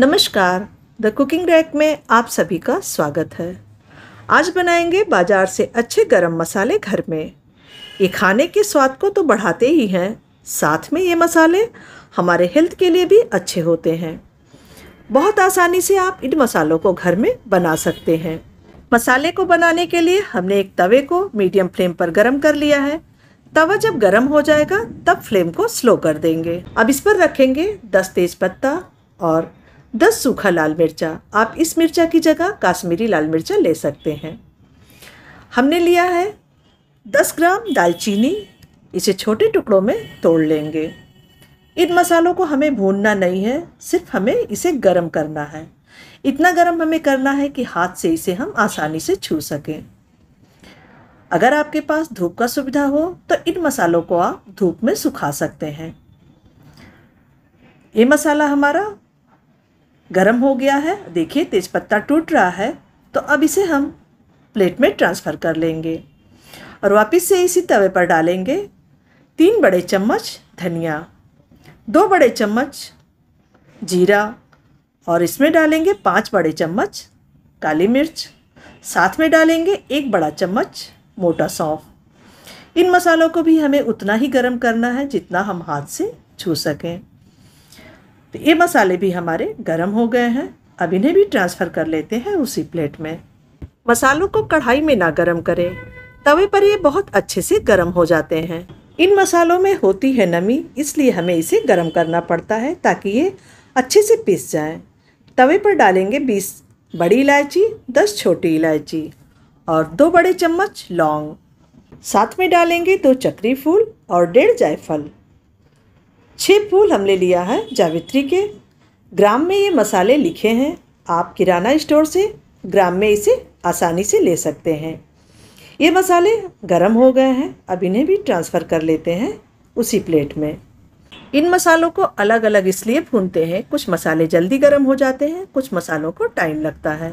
नमस्कार the cooking rack में आप सभी का स्वागत है आज बनाएंगे बाजार से अच्छे गरम मसाले घर में ये खाने के स्वाद को तो बढ़ाते ही हैं साथ में ये मसाले हमारे हेल्थ के लिए भी अच्छे होते हैं बहुत आसानी से आप इन मसालों को घर में बना सकते हैं मसाले को बनाने के लिए हमने एक तवे को मीडियम फ्लेम पर गर्म कर लिया है तवा जब गर्म हो जाएगा तब फ्लेम को स्लो कर देंगे अब इस पर रखेंगे दस तेज पत्ता और दस सूखा लाल मिर्चा आप इस मिर्चा की जगह काश्मीरी लाल मिर्चा ले सकते हैं हमने लिया है दस ग्राम दालचीनी इसे छोटे टुकड़ों में तोड़ लेंगे इन मसालों को हमें भूनना नहीं है सिर्फ हमें इसे गर्म करना है इतना गर्म हमें करना है कि हाथ से इसे हम आसानी से छू सकें अगर आपके पास धूप का सुविधा हो तो इन मसालों को आप धूप में सुखा सकते हैं ये मसाला हमारा गर्म हो गया है देखिए तेज़पत्ता टूट रहा है तो अब इसे हम प्लेट में ट्रांसफ़र कर लेंगे और वापस से इसी तवे पर डालेंगे तीन बड़े चम्मच धनिया दो बड़े चम्मच जीरा और इसमें डालेंगे पाँच बड़े चम्मच काली मिर्च साथ में डालेंगे एक बड़ा चम्मच मोटा सौंफ इन मसालों को भी हमें उतना ही गर्म करना है जितना हम हाथ से छू सकें तो ये मसाले भी हमारे गर्म हो गए हैं अब इन्हें भी ट्रांसफ़र कर लेते हैं उसी प्लेट में मसालों को कढ़ाई में ना गर्म करें तवे पर ये बहुत अच्छे से गर्म हो जाते हैं इन मसालों में होती है नमी इसलिए हमें इसे गर्म करना पड़ता है ताकि ये अच्छे से पीस जाए तवे पर डालेंगे बीस बड़ी इलायची दस छोटी इलायची और दो बड़े चम्मच लौंग साथ में डालेंगे दो चक्री फूल और डेढ़ जायफल छः फूल हमने लिया है जावित्री के ग्राम में ये मसाले लिखे हैं आप किराना स्टोर से ग्राम में इसे आसानी से ले सकते हैं ये मसाले गर्म हो गए हैं अब इन्हें भी ट्रांसफ़र कर लेते हैं उसी प्लेट में इन मसालों को अलग अलग इसलिए भूनते हैं कुछ मसाले जल्दी गर्म हो जाते हैं कुछ मसालों को टाइम लगता है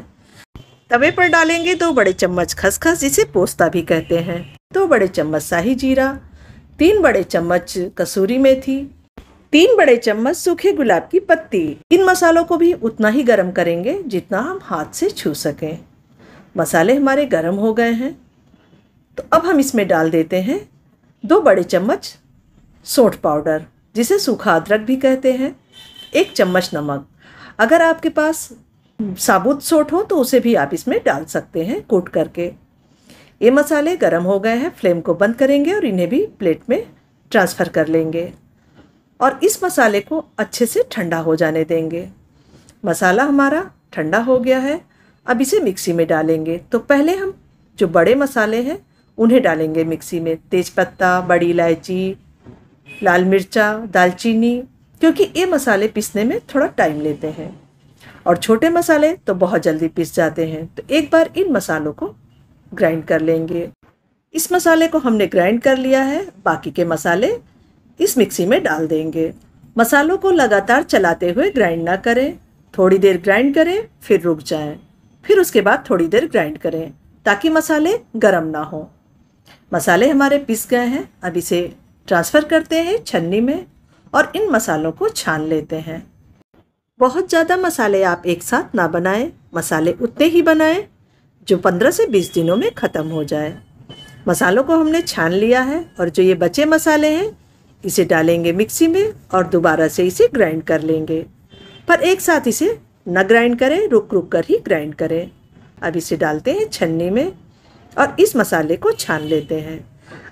तवे पर डालेंगे दो बड़े चम्मच खसखस जिसे पोस्ता भी कहते हैं दो बड़े चम्मच शाही जीरा तीन बड़े चम्मच कसूरी मेथी तीन बड़े चम्मच सूखे गुलाब की पत्ती इन मसालों को भी उतना ही गर्म करेंगे जितना हम हाथ से छू सकें मसाले हमारे गर्म हो गए हैं तो अब हम इसमें डाल देते हैं दो बड़े चम्मच सोट पाउडर जिसे सूखा अदरक भी कहते हैं एक चम्मच नमक अगर आपके पास साबुत सोट हो तो उसे भी आप इसमें डाल सकते हैं कूट करके ये मसाले गर्म हो गए हैं फ्लेम को बंद करेंगे और इन्हें भी प्लेट में ट्रांसफ़र कर लेंगे और इस मसाले को अच्छे से ठंडा हो जाने देंगे मसाला हमारा ठंडा हो गया है अब इसे मिक्सी में डालेंगे तो पहले हम जो बड़े मसाले हैं उन्हें डालेंगे मिक्सी में तेज़पत्ता बड़ी इलायची लाल मिर्चा दालचीनी क्योंकि ये मसाले पीसने में थोड़ा टाइम लेते हैं और छोटे मसाले तो बहुत जल्दी पीस जाते हैं तो एक बार इन मसालों को ग्राइंड कर लेंगे इस मसाले को हमने ग्राइंड कर लिया है बाकी के मसाले इस मिक्सी में डाल देंगे मसालों को लगातार चलाते हुए ग्राइंड ना करें थोड़ी देर ग्राइंड करें फिर रुक जाएं। फिर उसके बाद थोड़ी देर ग्राइंड करें ताकि मसाले गर्म ना हो मसाले हमारे पिस गए हैं अब इसे ट्रांसफ़र करते हैं छन्नी में और इन मसालों को छान लेते हैं बहुत ज़्यादा मसाले आप एक साथ ना बनाएं मसाले उतने ही बनाएं जो 15 से 20 दिनों में ख़त्म हो जाए मसालों को हमने छान लिया है और जो ये बचे मसाले हैं इसे डालेंगे मिक्सी में और दोबारा से इसे ग्राइंड कर लेंगे पर एक साथ इसे न ग्राइंड करें रुक रुक कर ही ग्राइंड करें अब इसे डालते हैं छन्नी में और इस मसाले को छान लेते हैं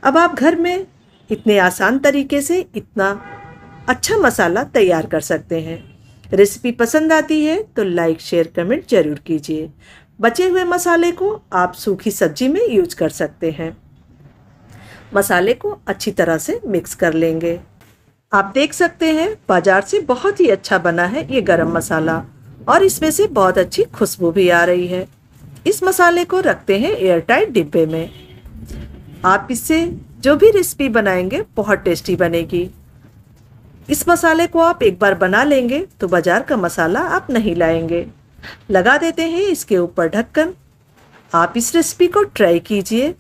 अब आप घर में इतने आसान तरीके से इतना अच्छा मसाला तैयार कर सकते हैं रेसिपी पसंद आती है तो लाइक शेयर कमेंट जरूर कीजिए बचे हुए मसाले को आप सूखी सब्जी में यूज कर सकते हैं मसाले को अच्छी तरह से मिक्स कर लेंगे आप देख सकते हैं बाजार से बहुत ही अच्छा बना है ये गरम मसाला और इसमें से बहुत अच्छी खुशबू भी आ रही है इस मसाले को रखते हैं एयरटाइट डिब्बे में आप इससे जो भी रेसिपी बनाएंगे बहुत टेस्टी बनेगी इस मसाले को आप एक बार बना लेंगे तो बाज़ार का मसाला आप नहीं लाएंगे लगा देते हैं इसके ऊपर ढक्कन आप इस रेसिपी को ट्राई कीजिए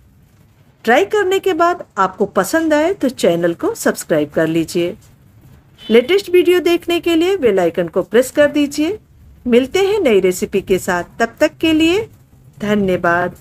ट्राई करने के बाद आपको पसंद आए तो चैनल को सब्सक्राइब कर लीजिए लेटेस्ट वीडियो देखने के लिए बेल आइकन को प्रेस कर दीजिए मिलते हैं नई रेसिपी के साथ तब तक के लिए धन्यवाद